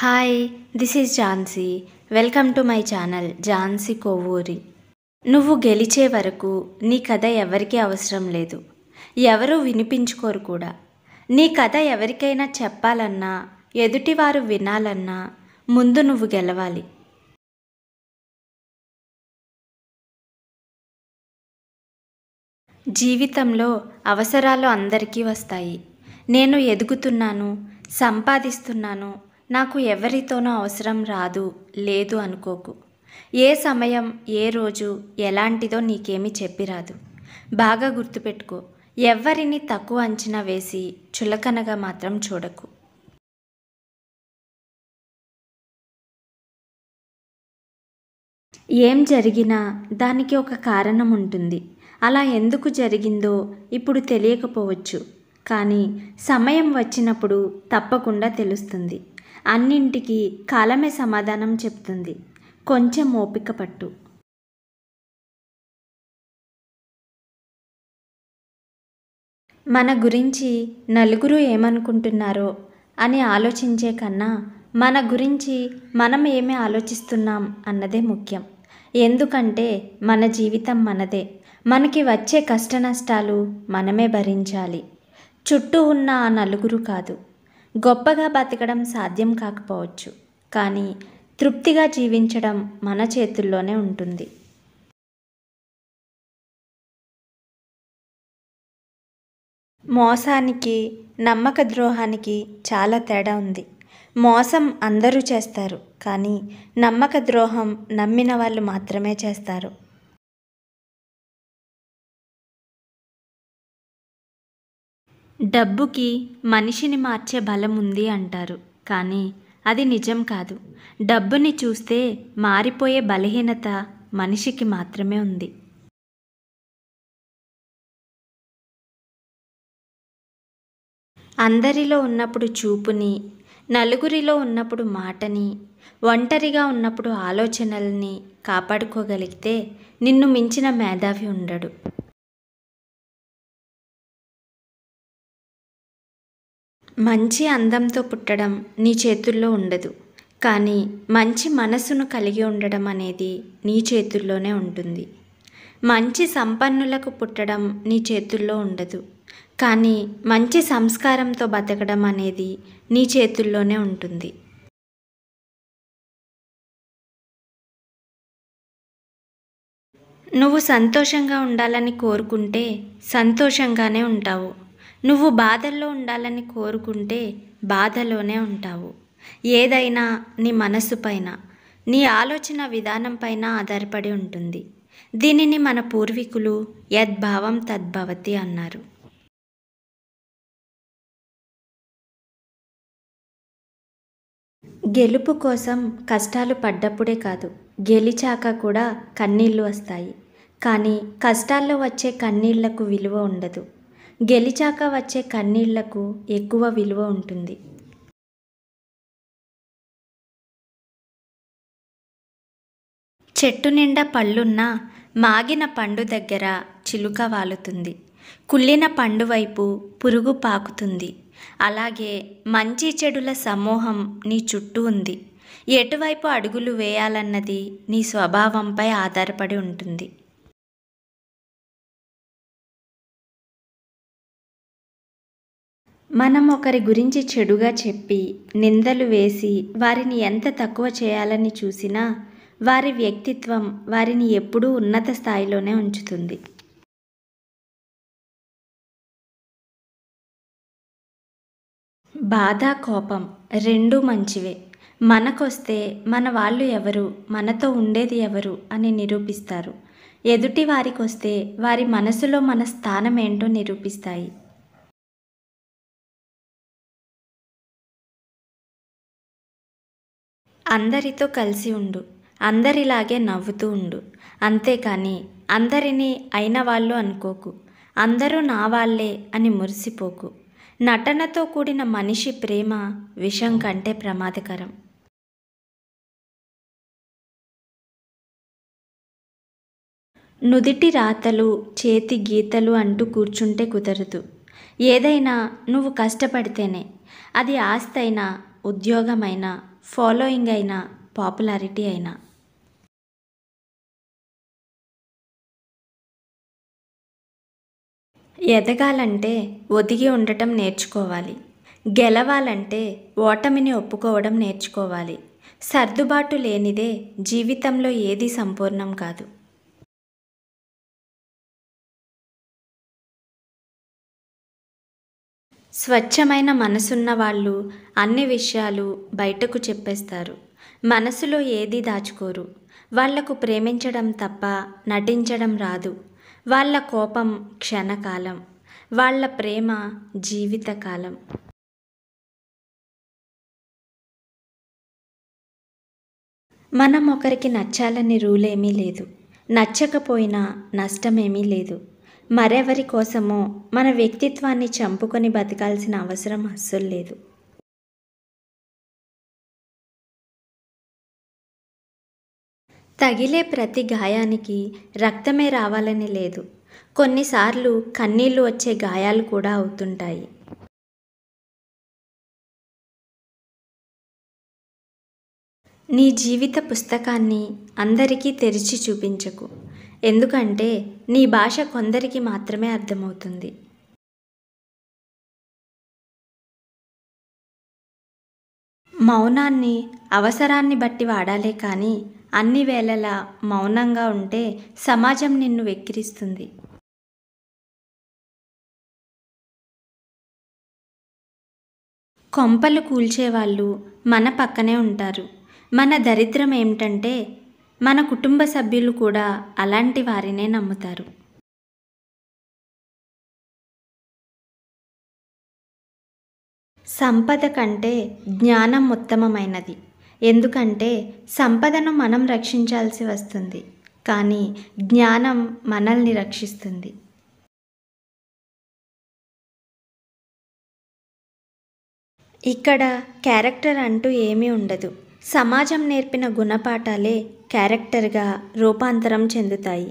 hi this is Jhansi welcome to my channel Jhansi Kovuri నువ్వు గెలిచే వరకు నీ కథ ఎవరికీ అవసరం లేదు ఎవరూ వినిపించుకోరు కూడా నీ కథ ఎవరికైనా చెప్పాలన్నా ఎదుటివారు వినాలన్నా ముందు నువ్వు గెలవాలి జీవితంలో అవసరాలు అందరికీ వస్తాయి నేను ఎదుగుతున్నాను సంపాదిస్తున్నాను నాకు ఎవరితోనూ అవసరం రాదు లేదు అనుకోకు ఏ సమయం ఏ రోజు ఎలాంటిదో నీకేమీ చెప్పిరాదు బాగా గుర్తుపెట్టుకో ఎవరిని తక్కువ అంచనా వేసి చులకనగా మాత్రం చూడకు ఏం జరిగినా దానికి ఒక కారణం ఉంటుంది అలా ఎందుకు జరిగిందో ఇప్పుడు తెలియకపోవచ్చు కానీ సమయం వచ్చినప్పుడు తప్పకుండా తెలుస్తుంది అన్నింటికి కాలమే సమాధానం చెప్తుంది కొంచెం ఓపిక పట్టు మన గురించి నలుగురు ఏమనుకుంటున్నారో అని ఆలోచించే కన్నా మన గురించి మనం ఏమి ఆలోచిస్తున్నాం అన్నదే ముఖ్యం ఎందుకంటే మన జీవితం మనదే మనకి వచ్చే కష్టనష్టాలు మనమే భరించాలి చుట్టూ ఉన్న ఆ నలుగురు కాదు గొప్పగా బతకడం సాధ్యం కాకపోవచ్చు కానీ తృప్తిగా జీవించడం మన చేతుల్లోనే ఉంటుంది మోసానికి నమ్మక ద్రోహానికి చాలా తేడా ఉంది మోసం అందరూ చేస్తారు కానీ నమ్మక ద్రోహం నమ్మిన వాళ్ళు మాత్రమే చేస్తారు డబ్బుకి మనిషిని మార్చే బలం ఉంది అంటారు కానీ అది నిజం కాదు డబ్బుని చూస్తే మారిపోయే బలహీనత మనిషికి మాత్రమే ఉంది అందరిలో ఉన్నప్పుడు చూపుని నలుగురిలో ఉన్నప్పుడు మాటని ఒంటరిగా ఉన్నప్పుడు ఆలోచనల్ని కాపాడుకోగలిగితే నిన్ను మించిన మేధావి ఉండడు మంచి అందంతో పుట్టడం నీ చేతుల్లో ఉండదు కానీ మంచి మనసును కలిగి ఉండడం అనేది నీ చేతుల్లోనే ఉంటుంది మంచి సంపన్నులకు పుట్టడం నీ చేతుల్లో ఉండదు కానీ మంచి సంస్కారంతో బతకడం అనేది నీ చేతుల్లోనే ఉంటుంది నువ్వు సంతోషంగా ఉండాలని కోరుకుంటే సంతోషంగానే ఉంటావు నువ్వు బాధల్లో ఉండాలని కోరుకుంటే బాధలోనే ఉంటావు ఏదైనా నీ మనసు పైన నీ ఆలోచన విధానం పైన ఆధారపడి ఉంటుంది దీనిని మన పూర్వీకులు యద్భావం తద్భవతి అన్నారు గెలుపు కోసం కష్టాలు పడ్డప్పుడే కాదు గెలిచాక కూడా కన్నీళ్ళు వస్తాయి కానీ కష్టాల్లో వచ్చే కన్నీళ్లకు విలువ ఉండదు గెలిచాక వచ్చే కన్నీళ్లకు ఎక్కువ విలువ ఉంటుంది చెట్టు నిండా పళ్ళున్నా మాగిన పండు దగ్గర చిలుక వాలుతుంది కుళ్ళిన పండు వైపు పురుగు పాకుతుంది అలాగే మంచి చెడుల సమూహం నీ చుట్టూ ఉంది ఎటువైపు అడుగులు వేయాలన్నది నీ స్వభావంపై ఆధారపడి ఉంటుంది మనం ఒకరి గురించి చెడుగా చెప్పి నిందలు వేసి వారిని ఎంత తక్కువ చేయాలని చూసినా వారి వ్యక్తిత్వం వారిని ఎప్పుడూ ఉన్నత స్థాయిలోనే ఉంచుతుంది బాధ కోపం రెండూ మంచివే మనకొస్తే మన వాళ్ళు ఎవరు మనతో ఉండేది ఎవరు అని నిరూపిస్తారు ఎదుటి వారికొస్తే వారి మనసులో మన స్థానం ఏంటో నిరూపిస్తాయి అందరితో కలిసి ఉండు అందరిలాగే నవ్వుతూ ఉండు అంతేకాని అందరినీ అయిన వాళ్ళు అనుకోకు అందరూ నా వాళ్ళే అని మురిసిపోకు నటనతో కూడిన మనిషి ప్రేమ విషం కంటే ప్రమాదకరం నుదిటి రాతలు చేతి గీతలు అంటూ కూర్చుంటే కుదరదు ఏదైనా నువ్వు కష్టపడితేనే అది ఆస్తైనా ఉద్యోగమైనా ఫాలోయింగ్ అయినా పాపులారిటీ అయినా ఎదగాలంటే ఒదిగి ఉండటం నేర్చుకోవాలి గెలవాలంటే ఓటమిని ఒప్పుకోవడం నేర్చుకోవాలి సర్దుబాటు లేనిదే జీవితంలో ఏది సంపూర్ణం కాదు స్వచ్ఛమైన మనసున్న వాళ్ళు అన్ని విషయాలు బయటకు చెప్పేస్తారు మనసులో ఏది దాచుకోరు వాళ్లకు ప్రేమించడం తప్ప నటించడం రాదు వాళ్ళ కోపం క్షణకాలం వాళ్ళ ప్రేమ జీవితకాలం మనం ఒకరికి నచ్చాలని రూలేమీ లేదు నచ్చకపోయినా నష్టమేమీ లేదు మరెవరి కోసమో మన వ్యక్తిత్వాన్ని చంపుకొని బతకాల్సిన అవసరం అస్సలు లేదు తగిలే ప్రతి గాయానికి రక్తమే రావాలని లేదు కొన్నిసార్లు కన్నీళ్లు వచ్చే గాయాలు కూడా అవుతుంటాయి నీ జీవిత పుస్తకాన్ని అందరికీ తెరిచి చూపించకు ఎందుకంటే నీ భాష కొందరికి మాత్రమే అర్థమవుతుంది మౌనాన్ని అవసరాన్ని బట్టి వాడాలే కానీ అన్ని వేళలా మౌనంగా ఉంటే సమాజం నిన్ను వెక్కిరిస్తుంది కొంపలు కూల్చేవాళ్ళు మన పక్కనే ఉంటారు మన దరిద్రం ఏమిటంటే మన కుటుంబ సభ్యులు కూడా అలాంటి వారినే నమ్ముతారు సంపద కంటే జ్ఞానం ఉత్తమమైనది ఎందుకంటే సంపదను మనం రక్షించాల్సి వస్తుంది కానీ జ్ఞానం మనల్ని రక్షిస్తుంది ఇక్కడ క్యారెక్టర్ అంటూ ఏమీ ఉండదు సమాజం నేర్పిన గుణపాఠాలే క్యారెక్టర్గా రూపాంతరం చెందుతాయి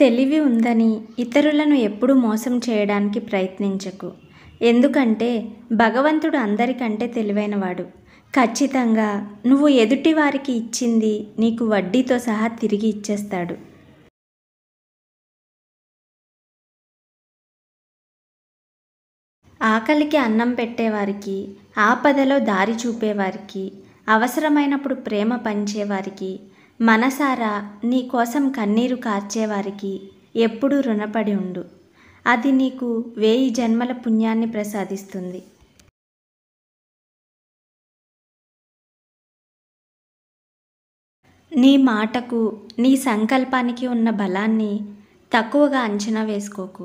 తెలివి ఉందని ఇతరులను ఎప్పుడూ మోసం చేయడానికి ప్రయత్నించకు ఎందుకంటే భగవంతుడు అందరికంటే తెలివైనవాడు ఖచ్చితంగా నువ్వు ఎదుటివారికి ఇచ్చింది నీకు వడ్డీతో సహా తిరిగి ఇచ్చేస్తాడు ఆకలికి అన్నం పెట్టేవారికి ఆపదలో దారి చూపేవారికి అవసరమైనప్పుడు ప్రేమ పంచేవారికి మనసారా నీ కోసం కన్నీరు కార్చేవారికి ఎప్పుడూ రుణపడి ఉండు అది నీకు వేయి జన్మల పుణ్యాన్ని ప్రసాదిస్తుంది నీ మాటకు నీ సంకల్పానికి ఉన్న బలాన్ని తక్కువగా అంచనా వేసుకోకు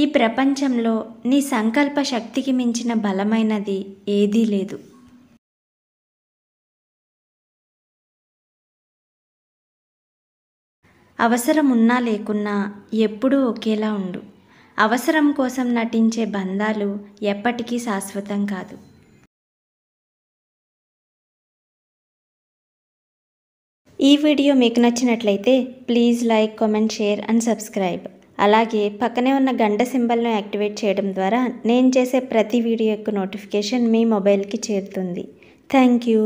ఈ ప్రపంచంలో నీ సంకల్ప శక్తికి మించిన బలమైనది ఏదీ లేదు అవసరం ఉన్నా లేకున్నా ఎప్పుడూ ఒకేలా ఉండు అవసరం కోసం నటించే బంధాలు ఎప్పటికీ శాశ్వతం కాదు ఈ వీడియో మీకు నచ్చినట్లయితే please like comment share and subscribe అలాగే పక్కనే ఉన్న గంట సింబల్ను యాక్టివేట్ చేయడం ద్వారా నేను చేసే ప్రతి వీడియో యొక్క నోటిఫికేషన్ మీ మొబైల్కి చేరుతుంది థ్యాంక్ యూ